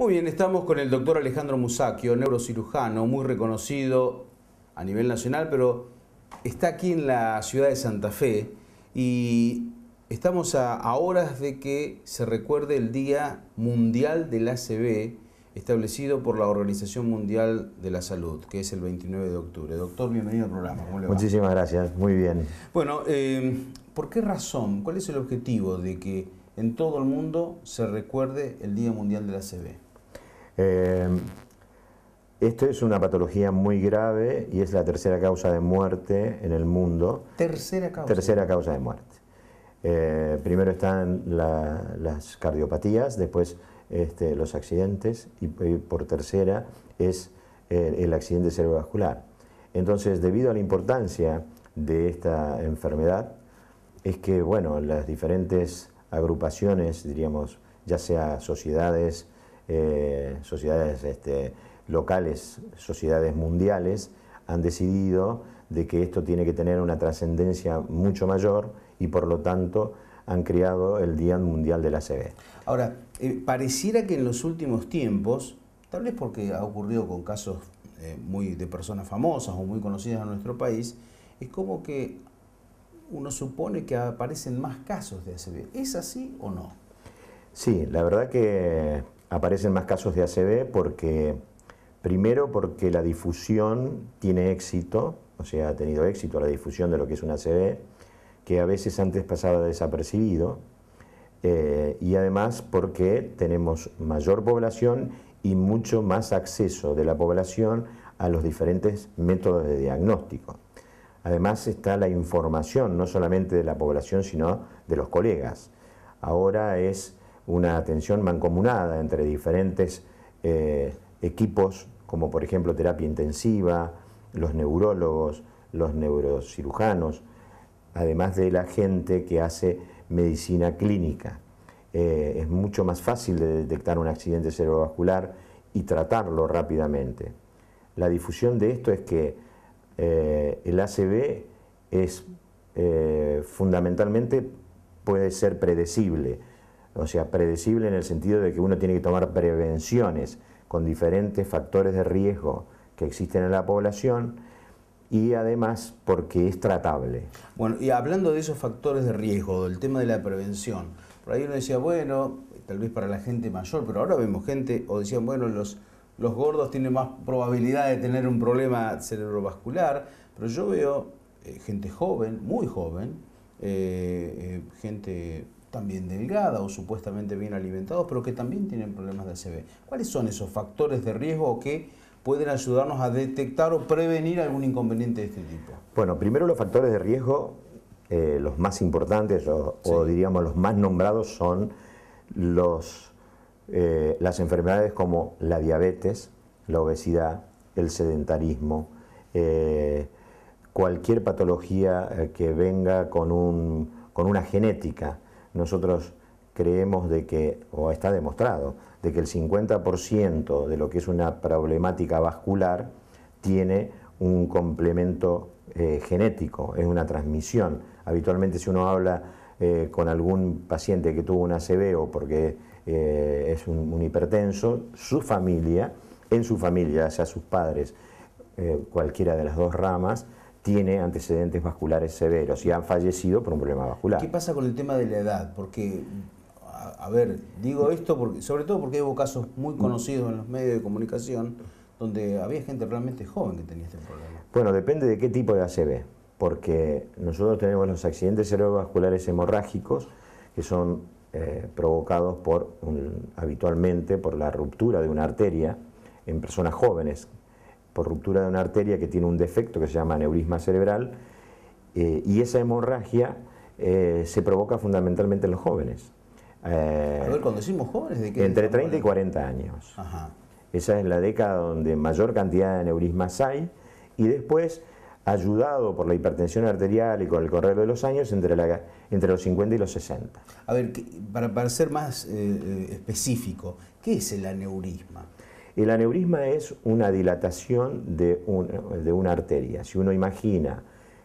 Muy bien, estamos con el doctor Alejandro Musacchio, neurocirujano, muy reconocido a nivel nacional, pero está aquí en la ciudad de Santa Fe y estamos a, horas de que se recuerde el Día Mundial del ACB, establecido por la Organización Mundial de la Salud, que es el 29 de octubre. Doctor, bienvenido al programa. Muchísimas gracias, muy bien. Bueno, eh, ¿por qué razón? ¿Cuál es el objetivo de que en todo el mundo se recuerde el Día Mundial de la ACB? Em, esto es una patología muy grave y es la tercera causa de muerte en el mundo. Tercera causa. Tercera causa de muerte. Eh, primero están las cardiopatías, después este, los accidentes y, por tercera es eh, el accidente cerebrovascular. Entonces, debido a la importancia de esta enfermedad, es que bueno, las diferentes agrupaciones, diríamos, ya sea sociedades, eh, sociedades este, locales, sociedades mundiales, han decidido de que esto tiene que tener una trascendencia mucho mayor y por lo tanto han creado el Día Mundial de la Ahora, eh, pareciera que en los últimos tiempos, tal vez porque ha ocurrido con casos eh, muy de personas famosas o muy conocidas en nuestro país, es como que uno supone que aparecen más casos de ACB. ¿Es así o no? Sí, la verdad que aparecen más casos de ACB porque, primero, porque la difusión tiene éxito, o sea, ha tenido éxito la difusión de lo que es un ACB que a veces antes pasaba desapercibido, eh, y además porque tenemos mayor población y mucho más acceso de la población a los diferentes métodos de diagnóstico. Además está la información, no solamente de la población, sino de los colegas. Ahora es una atención mancomunada entre diferentes eh, equipos, como por ejemplo terapia intensiva, los neurólogos, los neurocirujanos, además de la gente que hace medicina clínica. Eh, es mucho más fácil de detectar un accidente cerebrovascular y tratarlo rápidamente. La difusión de esto es que eh, el ACB es fundamentalmente puede ser predecible, o sea, predecible en el sentido de que uno tiene que tomar prevenciones con diferentes factores de riesgo que existen en la población y además porque es tratable. Bueno, y hablando de esos factores de riesgo, del tema de la prevención, por ahí uno decía, bueno, tal vez para la gente mayor, pero ahora vemos gente, o decían, bueno, los, los gordos tienen más probabilidad de tener un problema cerebrovascular, pero yo veo eh, gente joven, muy joven, eh, eh, gente también delgada o supuestamente bien alimentados, pero que también tienen problemas de ACV. ¿Cuáles son esos factores de riesgo que pueden ayudarnos a detectar o prevenir algún inconveniente de este tipo? Bueno, primero los factores de riesgo, eh, los más importantes o, diríamos los más nombrados son los, eh, las enfermedades como la diabetes, la obesidad, el sedentarismo, eh, cualquier patología que venga con una genética nosotros creemos de que, o está demostrado, de que el 50% de lo que es una problemática vascular tiene un complemento eh, genético, es una transmisión. Habitualmente si uno habla eh, con algún paciente que tuvo un ACV o porque eh, es un, hipertenso, su familia, en su familia, sea sus padres, cualquiera de las dos ramas, tiene antecedentes vasculares severos y han fallecido por un problema vascular. ¿Qué pasa con el tema de la edad? Porque, a, ver, digo esto porque, sobre todo porque hubo casos muy conocidos en los medios de comunicación donde había gente realmente joven que tenía este problema. Bueno, depende de qué tipo de ACV, porque nosotros tenemos los accidentes cerebrovasculares hemorrágicos que son eh, provocados por habitualmente por la ruptura de una arteria en personas jóvenes, por ruptura de una arteria que tiene un defecto que se llama aneurisma cerebral, eh, y esa hemorragia eh, se provoca fundamentalmente en los jóvenes. Eh, A ver, cuando decimos jóvenes, ¿de qué? Entre 30 y 40 años. Esa es la década donde mayor cantidad de aneurismas hay, y después ayudado por la hipertensión arterial y con el correr de los años entre, entre los 50 y los 60. A ver, para, para ser más específico, ¿qué es el aneurisma? El aneurisma es una dilatación de, una arteria. Si uno imagina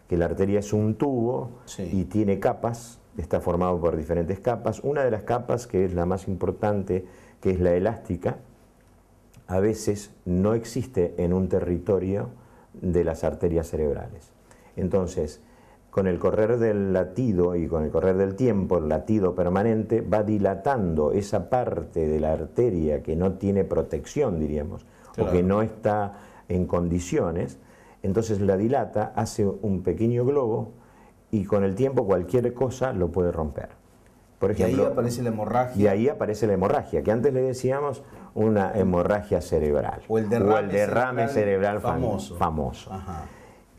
que la arteria es un tubo y tiene capas, está formado por diferentes capas, una de las capas que es la más importante, que es la elástica, a veces no existe en un territorio de las arterias cerebrales. Entonces, con el correr del latido y con el correr del tiempo, el latido permanente va dilatando esa parte de la arteria que no tiene protección, diríamos, o que no está en condiciones, entonces la dilata, hace un pequeño globo y con el tiempo cualquier cosa lo puede romper. Por y ahí aparece la hemorragia. Y ahí aparece la hemorragia, que antes le decíamos una hemorragia cerebral. O el derrame, cerebral, famoso. famoso.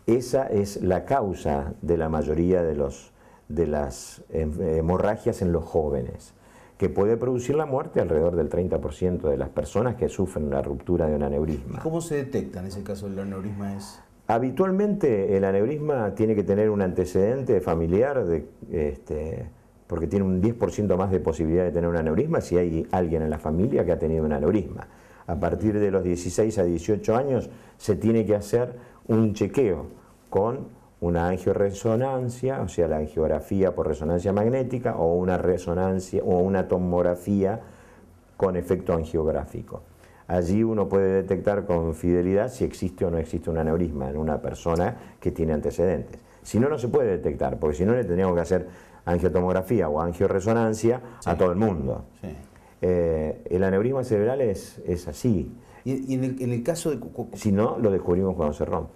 Esa es la causa de la mayoría de, los, de las em, hemorragias en los jóvenes, que puede producir la muerte alrededor del 30% de las personas que sufren la ruptura de un aneurisma. ¿Cómo se detecta en ese caso el aneurisma es? Habitualmente el aneurisma tiene que tener un antecedente familiar, este, porque tiene un 10% más de posibilidad de tener un aneurisma si hay alguien en la familia que ha tenido un aneurisma. A partir de los 16 a 18 años se tiene que hacer un chequeo con una angioresonancia, o sea, la angiografía por resonancia magnética o una resonancia o una tomografía con efecto angiográfico. Allí uno puede detectar con fidelidad si existe o no existe un aneurisma en una persona que tiene antecedentes. Si no, no se puede detectar, porque si no le tendríamos que hacer angiotomografía o angioresonancia a todo el mundo. Sí. Eh, el aneurisma cerebral es, así. ¿Y, en el, caso de... Si no, lo descubrimos cuando se rompe.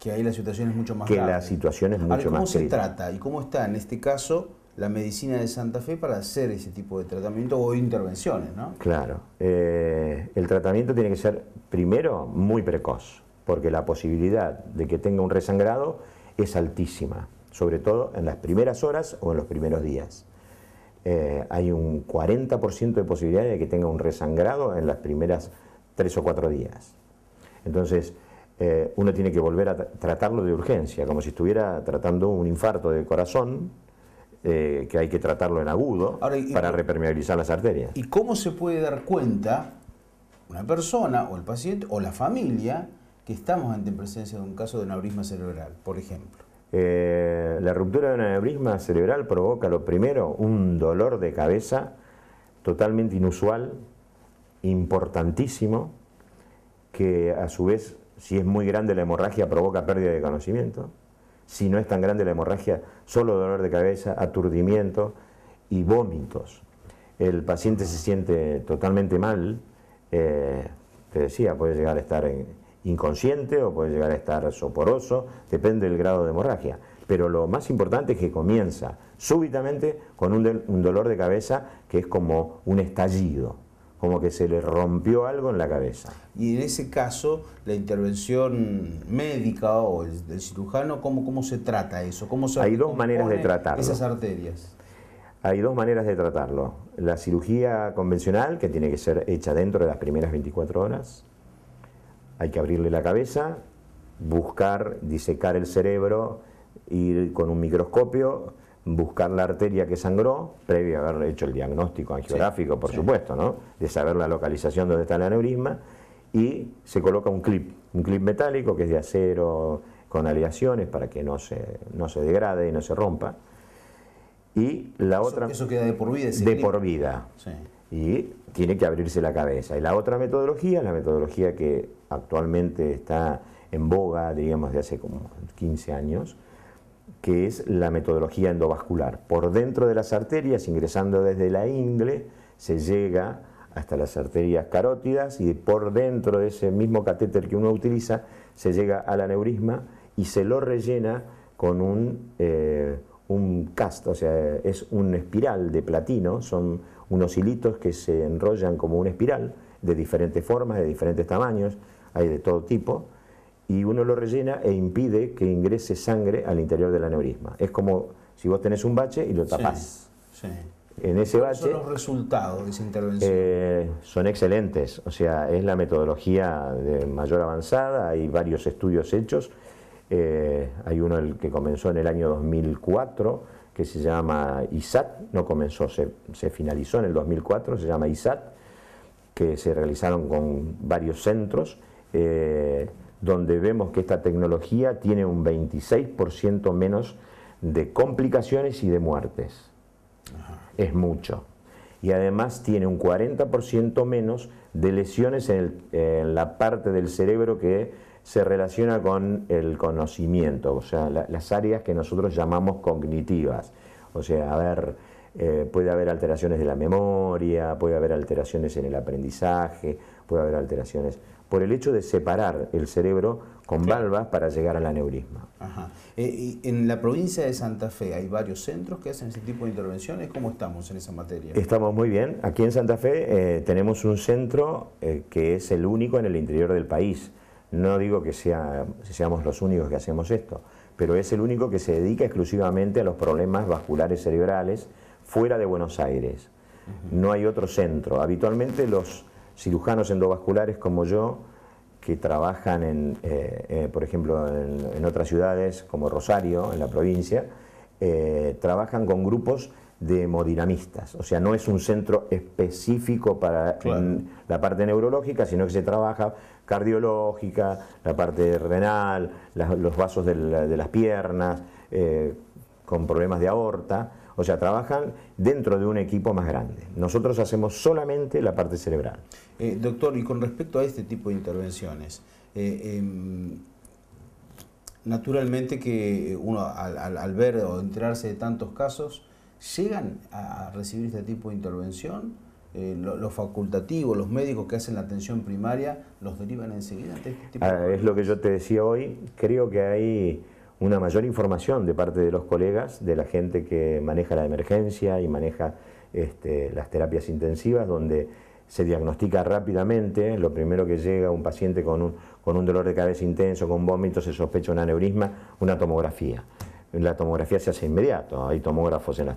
Que ahí la situación es mucho más Que la situación es mucho más ¿cómo ¿Cómo se trata y cómo está en este caso la medicina de Santa Fe para hacer ese tipo de tratamiento o intervenciones, no? Claro. Eh, el tratamiento tiene que ser, primero, muy precoz, porque la posibilidad de que tenga un resangrado es altísima, sobre todo en las primeras horas o en los primeros días. Eh, hay un 40% de posibilidad de que tenga un resangrado en las primeras tres o cuatro días. Entonces, eh, uno tiene que volver a tratarlo de urgencia, como si estuviera tratando un infarto de corazón, eh, que hay que tratarlo en agudo para repermeabilizar las arterias. ¿Y cómo se puede dar cuenta una persona o el paciente o la familia que estamos ante presencia de un caso de aneurisma cerebral, por ejemplo? Eh, la ruptura de un aneurisma cerebral provoca, lo primero, un dolor de cabeza totalmente inusual, importantísimo, que a su vez, si es muy grande la hemorragia, provoca pérdida de conocimiento. Si no es tan grande la hemorragia, solo dolor de cabeza, aturdimiento y vómitos. El paciente se siente totalmente mal, eh, te decía, puede llegar a estar en, inconsciente o puede llegar a estar soporoso, depende del grado de hemorragia. Pero lo más importante es que comienza súbitamente con un, dolor de cabeza que es como un estallido, como que se le rompió algo en la cabeza. Y en ese caso, la intervención médica o del cirujano, ¿cómo, ¿cómo se trata eso? ¿Cómo se Hay dos maneras de tratarlo. Esas arterias. Hay dos maneras de tratarlo. La cirugía convencional, que tiene que ser hecha dentro de las primeras 24 horas, hay que abrirle la cabeza, buscar, disecar el cerebro, ir con un microscopio, buscar la arteria que sangró, previo a haber hecho el diagnóstico angiográfico, por supuesto, ¿no? de saber la localización donde está el aneurisma, y se coloca un clip, un clip metálico que es de acero con aleaciones para que no se, no se degrade y no se rompa. Y la otra... Eso queda de por vida. de por vida. Y tiene que abrirse la cabeza. Y la otra metodología, la metodología que actualmente está en boga, digamos, de hace como 15 años, que es la metodología endovascular. Por dentro de las arterias, ingresando desde la ingle, se llega hasta las arterias carótidas y por dentro de ese mismo catéter que uno utiliza, se llega al aneurisma y se lo rellena con un, eh, cast, o sea, es un espiral de platino, son unos hilitos que se enrollan como una espiral de diferentes formas, de diferentes tamaños, hay de todo tipo, y uno lo rellena e impide que ingrese sangre al interior del aneurisma. Es como si vos tenés un bache y lo tapás. Sí, En ese bache, son los resultados de esa intervención? Eh, son excelentes, o sea, es la metodología de mayor avanzada, hay varios estudios hechos, eh, hay uno el que comenzó en el año 2004, que se llama ISAT, no comenzó, se, se finalizó en el 2004, se llama ISAT, que se realizaron con varios centros, eh, donde vemos que esta tecnología tiene un 26% menos de complicaciones y de muertes. Es mucho. Y además tiene un 40% menos de lesiones en, la parte del cerebro que se relaciona con el conocimiento, o sea, las áreas que nosotros llamamos cognitivas. O sea, eh, puede haber alteraciones de la memoria, puede haber alteraciones en el aprendizaje, puede haber alteraciones por el hecho de separar el cerebro con valvas para llegar al aneurisma. Ajá. Eh, en la provincia de Santa Fe hay varios centros que hacen ese tipo de intervenciones. ¿Cómo estamos en esa materia? Estamos muy bien. Aquí en Santa Fe eh, tenemos un centro eh, que es el único en el interior del país. No digo que seamos los únicos que hacemos esto, pero es el único que se dedica exclusivamente a los problemas vasculares cerebrales fuera de Buenos Aires. No hay otro centro. Habitualmente los cirujanos endovasculares como yo, que trabajan, en, eh, eh, por ejemplo, en, otras ciudades como Rosario, en la provincia, eh, trabajan con grupos de hemodinamistas. O sea, no es un centro específico para la parte neurológica, sino que se trabaja cardiológica, la parte renal, los vasos de las piernas, con problemas de aorta. O sea, trabajan dentro de un equipo más grande. Nosotros hacemos solamente la parte cerebral. Eh, doctor, y con respecto a este tipo de intervenciones, eh, em, naturalmente que uno al, ver o enterarse de tantos casos, ¿llegan a recibir este tipo de intervención? Eh, los facultativos, los médicos que hacen la atención primaria, los derivan enseguida? Este tipo de... Ah, es lo que yo te decía hoy, creo que hay una mayor información de parte de los colegas, de la gente que maneja la emergencia y maneja este, las terapias intensivas, donde se diagnostica rápidamente, lo primero que llega un paciente con un, con un dolor de cabeza intenso, con vómitos, se sospecha un aneurisma, una tomografía. La tomografía se hace inmediato, hay tomógrafos, en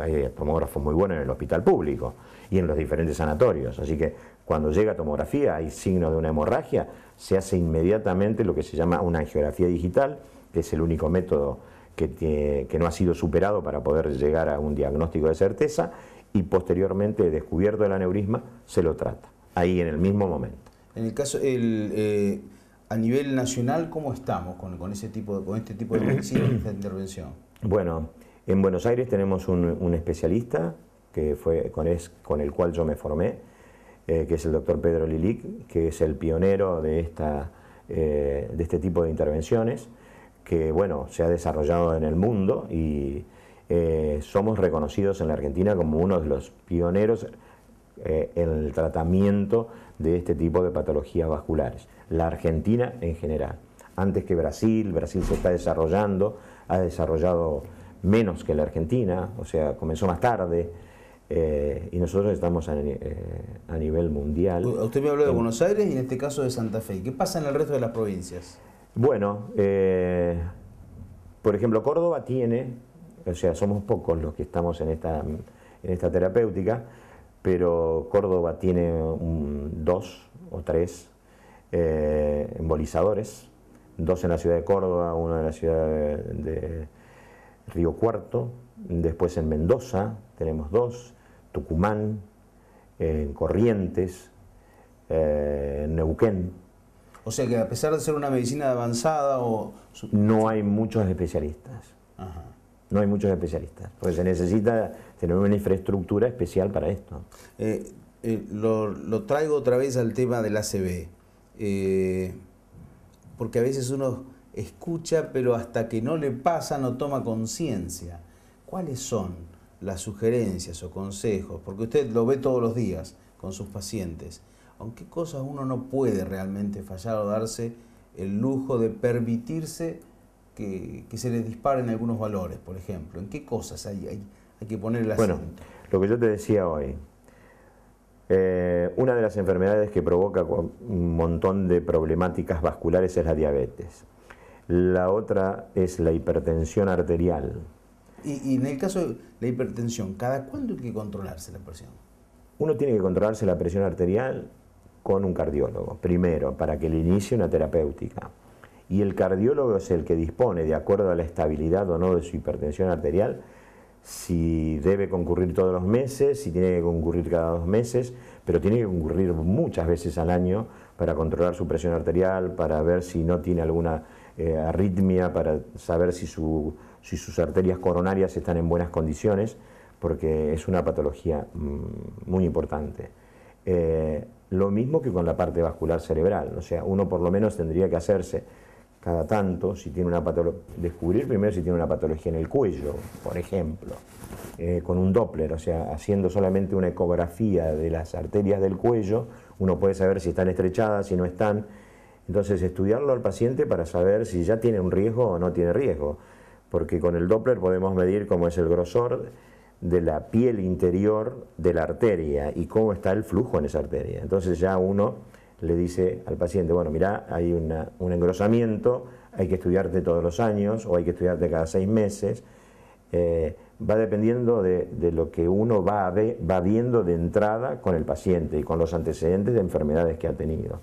hay tomógrafos muy buenos en el hospital público y en los diferentes sanatorios, así que cuando llega tomografía, hay signos de una hemorragia, se hace inmediatamente lo que se llama una angiografía digital, es el único método que, no ha sido superado para poder llegar a un diagnóstico de certeza y posteriormente, descubierto el aneurisma, se lo trata, ahí en el mismo momento. En el caso, eh, a nivel nacional, ¿cómo estamos con, ese tipo de, con este tipo de intervención? Bueno, en Buenos Aires tenemos un, especialista que fue con, el cual yo me formé, eh, que es el doctor Pedro Lilic, que es el pionero de, esta, eh, de este tipo de intervenciones que bueno, se ha desarrollado en el mundo y eh, somos reconocidos en la Argentina como uno de los pioneros eh, en el tratamiento de este tipo de patologías vasculares. La Argentina en general. Antes que Brasil, Brasil se está desarrollando, ha desarrollado menos que la Argentina, o sea, comenzó más tarde. Eh, y nosotros estamos a, a, nivel mundial. Usted me habló de Buenos Aires y en este caso de Santa Fe. ¿Qué pasa en el resto de las provincias? Bueno, eh, por ejemplo, Córdoba tiene, o sea, somos pocos los que estamos en esta, en esta terapéutica, pero Córdoba tiene dos o tres eh, embolizadores, dos en la ciudad de Córdoba, uno en la ciudad de, Río Cuarto, después en Mendoza tenemos dos, Tucumán, en Corrientes, eh, Neuquén, o sea que a pesar de ser una medicina avanzada o... No hay muchos especialistas. No hay muchos especialistas, porque se necesita tener una infraestructura especial para esto. Eh, eh, lo, traigo otra vez al tema del ACB, eh, porque a veces uno escucha, pero hasta que no le pasa no toma conciencia. ¿Cuáles son las sugerencias o consejos? Porque usted lo ve todos los días con sus pacientes aunque cosas uno no puede realmente fallar o darse el lujo de permitirse que, se le disparen algunos valores, por ejemplo. ¿En qué cosas hay, hay, que poner el acento? Bueno, lo que yo te decía hoy, eh, una de las enfermedades que provoca un montón de problemáticas vasculares es la diabetes. La otra es la hipertensión arterial. Y, y en el caso de la hipertensión, ¿cada cuándo hay que controlarse la presión? Uno tiene que controlarse la presión arterial con un cardiólogo, primero, para que le inicie una terapéutica. Y el cardiólogo es el que dispone, de acuerdo a la estabilidad o no de su hipertensión arterial, si debe concurrir todos los meses, si tiene que concurrir cada dos meses, pero tiene que concurrir muchas veces al año para controlar su presión arterial, para ver si no tiene alguna eh, arritmia, para saber si, sus arterias coronarias están en buenas condiciones, porque es una patología mm, muy importante. Eh, lo mismo que con la parte vascular cerebral, o sea, uno por lo menos tendría que hacerse cada tanto, si tiene una patología, descubrir primero si tiene una patología en el cuello, por ejemplo, eh, con un Doppler, o sea, haciendo solamente una ecografía de las arterias del cuello, uno puede saber si están estrechadas, si no están. Entonces, estudiarlo al paciente para saber si ya tiene un riesgo o no tiene riesgo, porque con el Doppler podemos medir cómo es el grosor de la piel interior de la arteria y cómo está el flujo en esa arteria. Entonces ya uno le dice al paciente, bueno, mira hay un engrosamiento, hay que estudiarte todos los años o hay que estudiarte cada seis meses. Eh, va dependiendo de, lo que uno va, va viendo de entrada con el paciente y con los antecedentes de enfermedades que ha tenido.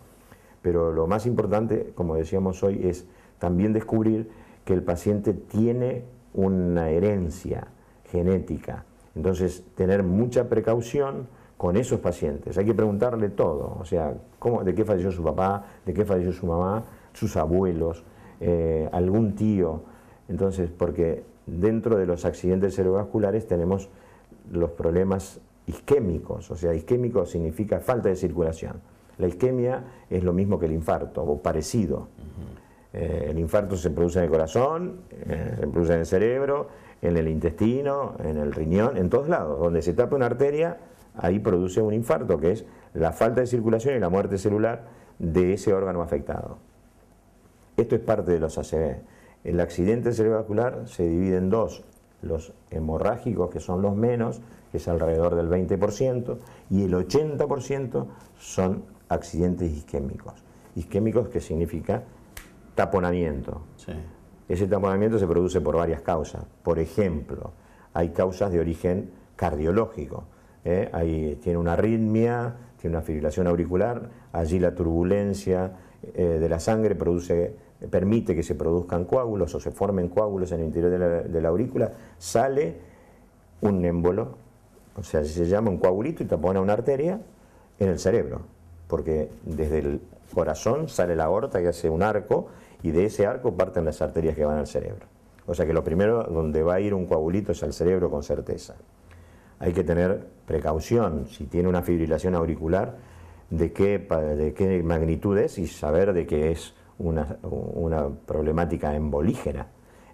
Pero lo más importante, como decíamos hoy, es también descubrir que el paciente tiene una herencia genética. Entonces, tener mucha precaución con esos pacientes. Hay que preguntarle todo, o sea, de qué falleció su papá, de qué falleció su mamá, sus abuelos, eh, algún tío. Entonces, porque dentro de los accidentes cerebrovasculares tenemos los problemas isquémicos, o sea, isquémico significa falta de circulación. La isquemia es lo mismo que el infarto, o parecido. Eh, el infarto se produce en el corazón, eh, se produce en el cerebro, en el intestino, en el riñón, en todos lados. Donde se tapa una arteria, ahí produce un infarto, que es la falta de circulación y la muerte celular de ese órgano afectado. Esto es parte de los ACV. El accidente cerebrovascular se divide en dos, los hemorrágicos, que son los menos, que es alrededor del 20%, y el 80% son accidentes isquémicos. Isquémicos que significa taponamiento. Sí. Ese tamponamiento se produce por varias causas. Por ejemplo, hay causas de origen cardiológico. ¿eh? Ahí tiene una arritmia, tiene una fibrilación auricular, allí la turbulencia eh, de la sangre produce, permite que se produzcan coágulos o se formen coágulos en el interior de la, aurícula, sale un émbolo, o sea, se llama un coagulito y tapona una arteria en el cerebro, porque desde el corazón sale la aorta y hace un arco y de ese arco parten las arterias que van al cerebro. O sea que lo primero donde va a ir un coagulito es al cerebro con certeza. Hay que tener precaución si tiene una fibrilación auricular de qué, de magnitud es y saber de qué es una, problemática embolígena.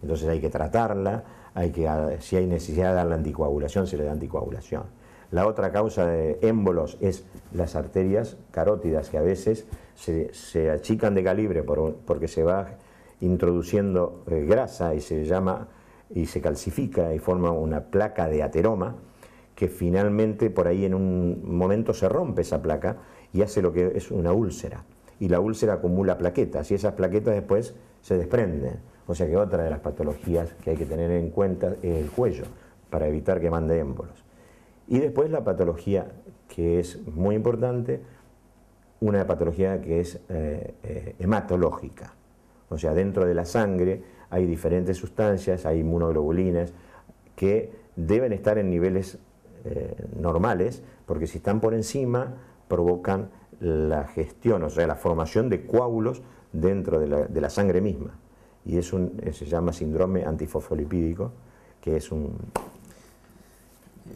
Entonces hay que tratarla, hay que, si hay necesidad de darle anticoagulación, se le da anticoagulación la otra causa de émbolos es las arterias carótidas, que a veces se, achican de calibre porque se va introduciendo eh, grasa y se llama y se calcifica y forma una placa de ateroma que finalmente por ahí en un momento se rompe esa placa y hace lo que es una úlcera. Y la úlcera acumula plaquetas y esas plaquetas después se desprenden. O sea que otra de las patologías que hay que tener en cuenta es el cuello para evitar que mande émbolos. Y después la patología, que es muy importante, una patología que es eh, eh, hematológica. O sea, dentro de la sangre hay diferentes sustancias, hay inmunoglobulinas, que deben estar en niveles eh, normales, porque si están por encima provocan la gestión, o sea, la formación de coágulos dentro de la, de la sangre misma. Y es un, se llama síndrome antifosfolipídico, que es un,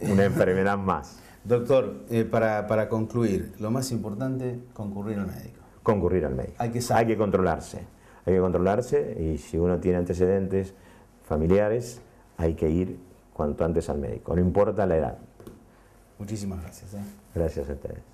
una enfermedad más. Doctor, eh, para, concluir, lo más importante, concurrir al médico. Concurrir al médico. Hay que, Hay que controlarse. Hay que controlarse y si uno tiene antecedentes familiares, hay que ir cuanto antes al médico, no importa la edad. Muchísimas gracias. ¿eh? Gracias a ustedes.